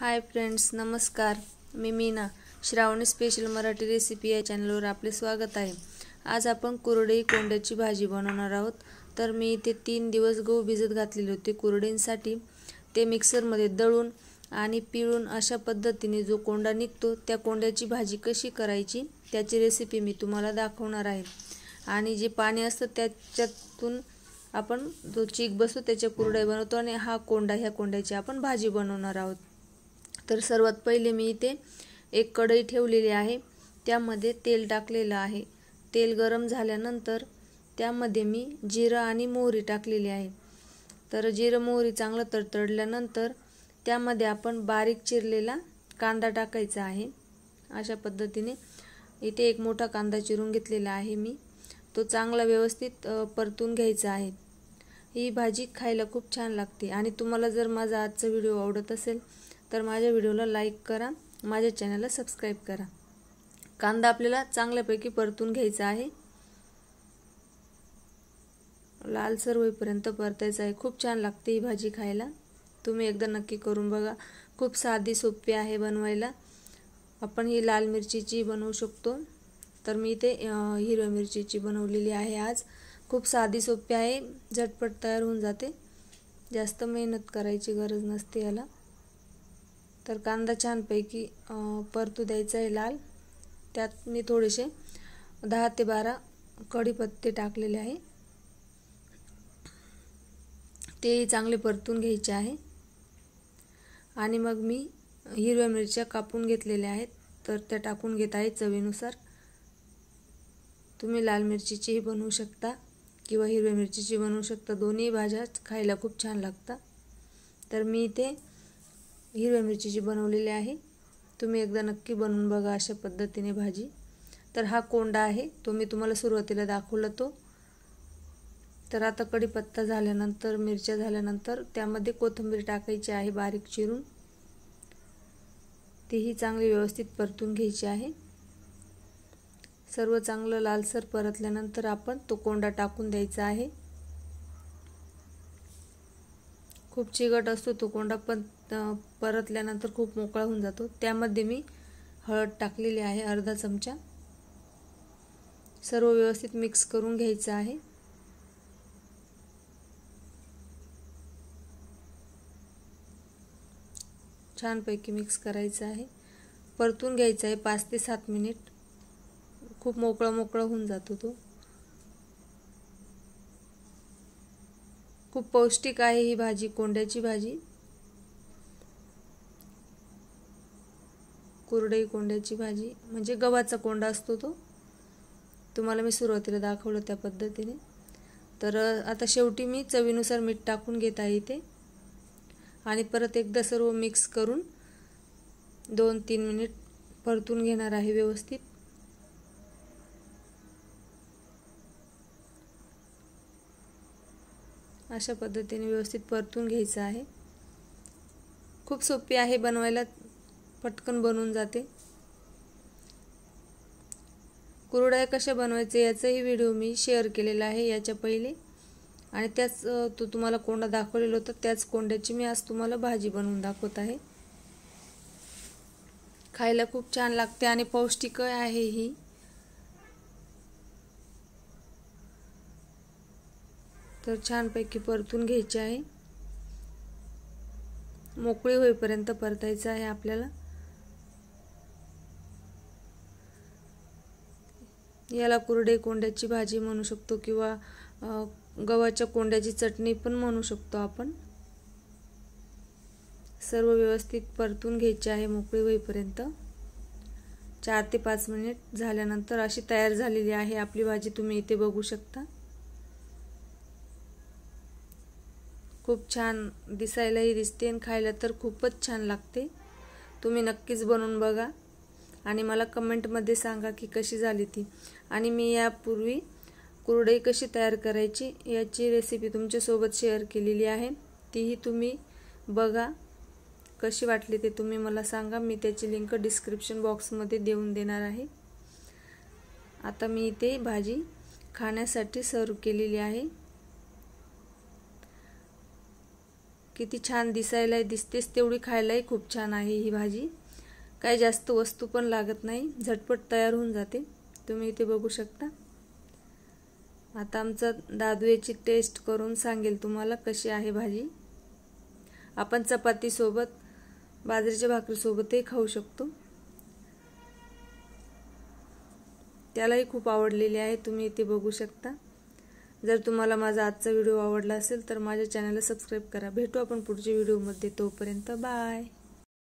हाय friends नमस्कार मी Meena Shravani special Marathi recipe या चॅनलवर आपले स्वागत आहे आज आपण कुरडई कोंड्याची भाजी बनवणार आहोत तर मी इथे तीन दिवस गहू भिजत घातलेले होते कुरडईंसाठी ते मिक्सरमध्ये दळून आणि पिळून अशा पद्धतीने जो कोंडा निघतो त्या कोंड्याची भाजी कशी करायची त्याची रेसिपी मी तुम्हाला दाखवणार आहे आणि जे पाणी असतं त्याच्यातून आपण जो चीक बसतो त्याच्या कुरडई बनवतो आणि हा कोंडा ह्या कोंड्याची आपण भाजी बनवणार आहोत तर सर्वात पहिले मी इथे एक कढई ठेवलेली आहे त्यामध्ये तेल टाकलेलं आहे तेल गरम झाल्यानंतर त्यामध्ये मी जिरं आणि मोहरी टाकलेली आहे तर जिरं मोहरी चांगलं तडतडल्यानंतर त्यामध्ये आपण बारीक चिरलेला कांदा टाकायचा आहे अशा पद्धतीने इथे एक मोठा कांदा चिरून घेतलेला आहे मी तो चांगला व्यवस्थित परतून घ्यायचा आहे ही भाजी खायला खूप छान लागते आणि तुम्हाला जर माझा आजचा व्हिडिओ आवडत असेल तर माझ्या व्हिडिओला लाईक करा माझ्या चॅनलला सबस्क्राईब करा कांदा आपल्याला चांगल्यापैकी परतून घ्यायचा आहे लालसर होईपर्यंत परतायचं आहे खूप छान लागते ही भाजी खायला तुम्ही एकदा नक्की करून बघा खूप साधी सोपी आहे बनवायला आपण ही लाल मिरचीची बनवू शकतो तर मी इथे हिरव्या मिरचीची बनवलेली आहे आज खूप साधी सोपी आहे झटपट तयार होऊन जाते जास्त मेहनत करायची गरज नसते याला तर कांदा छानपैकी परतू द्यायचा आहे लाल त्यात मी थोडेसे दहा ते बारा कढीपत्ते टाकलेले आहे ते चांगले परतून घ्यायचे आहे आणि मग मी हिरव्या मिरच्या कापून घेतलेल्या आहेत तर त्या टाकून घेत आहे चवीनुसार तुम्ही लाल मिरचीचीही बनवू शकता किंवा हिरव्या मिरचीची बनवू शकता दोन्ही भाज्या खायला खूप छान लागतात तर मी इथे हिरव्या जी बनवलेली आहे तुम्ही एकदा नक्की बनवून बघा अशा पद्धतीने भाजी तर हा कोंडा आहे तो मी तुम्हाला सुरुवातीला दाखवला तो तर आता कढीपत्ता झाल्यानंतर मिरच्या झाल्यानंतर त्यामध्ये कोथिंबीर टाकायची आहे बारीक चिरून तीही चांगली व्यवस्थित परतून घ्यायची आहे सर्व चांगलं लालसर परतल्यानंतर आपण तो कोंडा टाकून द्यायचा आहे खूप चिकट असतो तो कोंडा पण परतल्यानंतर खूप मोकळा होऊन जातो त्यामध्ये मी हळद टाकलेली आहे अर्धा चमचा सर्व व्यवस्थित मिक्स करून घ्यायचं आहे छानपैकी मिक्स करायचं आहे परतून घ्यायचं आहे पाच ते सात मिनिट खूप मोकळा मोकळा होऊन जातो तो खूप पौष्टिक आहे ही भाजी कोंड्याची भाजी कुरडई कोंड्याची भाजी म्हणजे गव्हाचा कोंडा असतो तो तुम्हाला मी सुरुवातीला दाखवलं त्या पद्धतीने तर आता शेवटी मी चवीनुसार मीठ टाकून घेत आहे इथे आणि परत एकदा सर्व मिक्स करून दोन तीन मिनिट परतून घेणार आहे व्यवस्थित अशा पद्धतीने व्यवस्थित परतून घ्यायचं आहे खूप सोपी आहे बनवायला पटकन बनून जाते कुरड्या कशा बनवायचे याचाही व्हिडिओ मी शेअर केलेला आहे याच्या पहिले आणि त्याच तो तुम्हाला कोंडा दाखवलेला होता त्याच कोंड्याची मी आज तुम्हाला भाजी बनवून दाखवत आहे खायला खूप छान लागते आणि पौष्टिक आहे ही तर छानपैकी परतून घ्यायचे आहे मोकळी होईपर्यंत परतायचं आहे आपल्याला याला कुरडे कोंड्याची भाजी म्हणू शकतो किंवा गव्हाच्या कोंड्याची चटणी पण म्हणू शकतो आपण सर्व व्यवस्थित परतून घ्यायची आहे मोकळी होईपर्यंत चार ते पाच मिनिट झाल्यानंतर अशी तयार झालेली आहे आपली भाजी तुम्ही इथे बघू शकता खूप छान दिसायलाही दिसते आणि खायला तर खूपच छान लागते तुम्ही नक्कीच बनवून बघा आणि मला कमेंटमध्ये सांगा की कशी झाली ती आणि मी यापूर्वी कुरडई कशी तयार करायची याची रेसिपी तुमच्यासोबत शेअर केलेली आहे तीही तुम्ही बघा कशी वाटली ते तुम्ही मला सांगा मी त्याची लिंक डिस्क्रिप्शन बॉक्समध्ये देऊन देणार आहे आता मी इथे भाजी खाण्यासाठी सर्व केलेली आहे किती छान दिसायलाही दिसतेच तेवढी खायलाही खूप छान आहे ही भाजी काही जास्त वस्तू पण लागत नाही झटपट तयार होऊन जाते तुम्ही इथे बघू शकता आता आमचा दादवेची टेस्ट करून सांगेल तुम्हाला कशी आहे भाजी आपण चपातीसोबत बाजरीच्या भाकरीसोबतही खाऊ शकतो त्यालाही खूप आवडलेली आहे तुम्ही इथे बघू शकता जर तुम्हाला माझा आजचा व्हिडिओ आवडला असेल तर माझ्या चॅनलला सबस्क्राईब करा भेटू आपण पुढच्या व्हिडिओमध्ये तोपर्यंत बाय